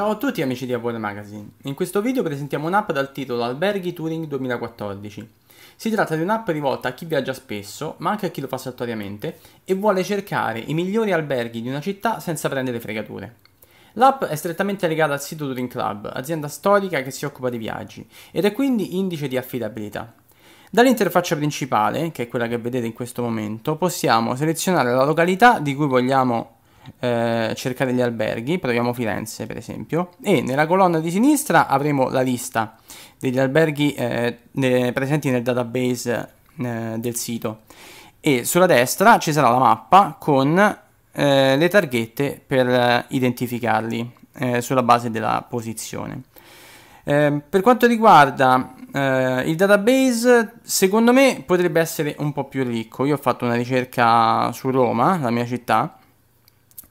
Ciao a tutti amici di Avon Magazine, in questo video presentiamo un'app dal titolo Alberghi Touring 2014. Si tratta di un'app rivolta a chi viaggia spesso, ma anche a chi lo fa saltuariamente, e vuole cercare i migliori alberghi di una città senza prendere fregature. L'app è strettamente legata al sito Touring Club, azienda storica che si occupa di viaggi, ed è quindi indice di affidabilità. Dall'interfaccia principale, che è quella che vedete in questo momento, possiamo selezionare la località di cui vogliamo eh, cercare gli alberghi, proviamo Firenze per esempio, e nella colonna di sinistra avremo la lista degli alberghi eh, ne, presenti nel database eh, del sito e sulla destra ci sarà la mappa con eh, le targhette per eh, identificarli eh, sulla base della posizione. Ehm, per quanto riguarda Uh, il database secondo me potrebbe essere un po' più ricco. Io ho fatto una ricerca su Roma, la mia città,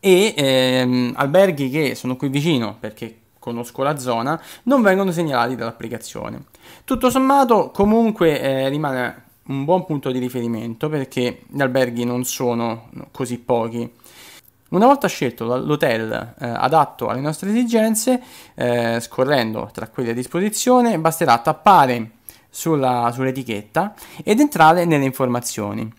e ehm, alberghi che sono qui vicino perché conosco la zona non vengono segnalati dall'applicazione. Tutto sommato comunque eh, rimane un buon punto di riferimento perché gli alberghi non sono così pochi. Una volta scelto l'hotel eh, adatto alle nostre esigenze, eh, scorrendo tra quelli a disposizione, basterà tappare sulla, sull'etichetta ed entrare nelle informazioni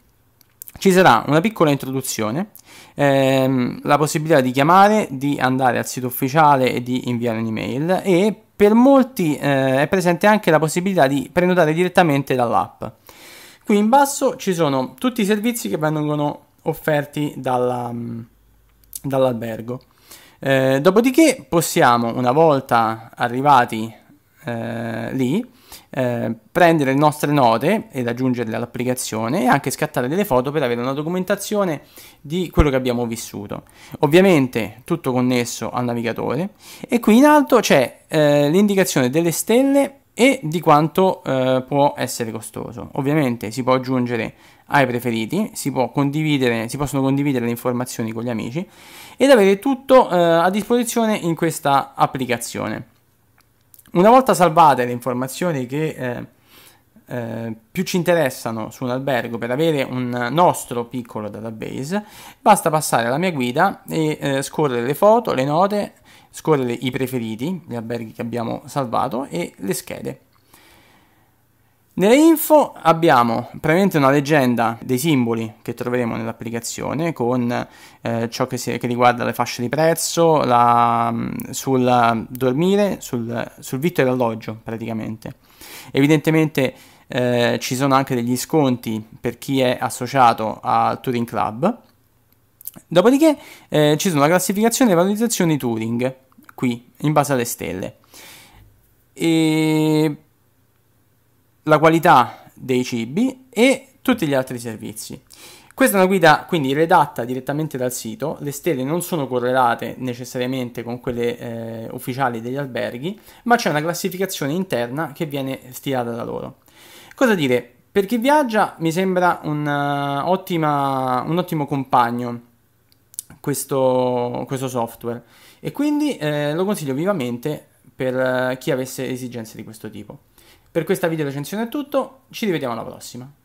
ci sarà una piccola introduzione, ehm, la possibilità di chiamare, di andare al sito ufficiale e di inviare un'email e per molti eh, è presente anche la possibilità di prenotare direttamente dall'app. Qui in basso ci sono tutti i servizi che vengono offerti dalla, mm, dall'albergo. Eh, dopodiché possiamo, una volta arrivati eh, lì, eh, prendere le nostre note ed aggiungerle all'applicazione e anche scattare delle foto per avere una documentazione di quello che abbiamo vissuto. Ovviamente tutto connesso al navigatore e qui in alto c'è eh, l'indicazione delle stelle e di quanto eh, può essere costoso. Ovviamente si può aggiungere ai preferiti, si, si, possono condividere le informazioni con gli amici ed avere tutto eh, a disposizione in questa applicazione. Una volta salvate le informazioni che eh, eh, più ci interessano su un albergo per avere un nostro piccolo database, basta passare alla mia guida e eh, scorrere le foto, le note, scorrere i preferiti, gli alberghi che abbiamo salvato e le schede. Nelle info abbiamo praticamente una leggenda dei simboli che troveremo nell'applicazione con eh, ciò che, si, che, riguarda le fasce di prezzo, la, mm, sul dormire, sul, sul vitto e l'alloggio praticamente. Evidentemente eh, ci sono anche degli sconti per chi è associato al Touring Club. Dopodiché eh, ci sono la classificazione e valorizzazione Touring qui in base alle stelle. E la qualità dei cibi e tutti gli altri servizi. Questa è una guida quindi redatta direttamente dal sito, le stelle non sono correlate necessariamente con quelle eh, ufficiali degli alberghi, ma c'è una classificazione interna che viene stilata da loro. Cosa dire? Per chi viaggia mi sembra un, eh, un ottimo compagno questo, questo, software e quindi eh, lo consiglio vivamente per eh, chi avesse esigenze di questo tipo. Per questa video recensione è tutto, ci rivediamo alla prossima.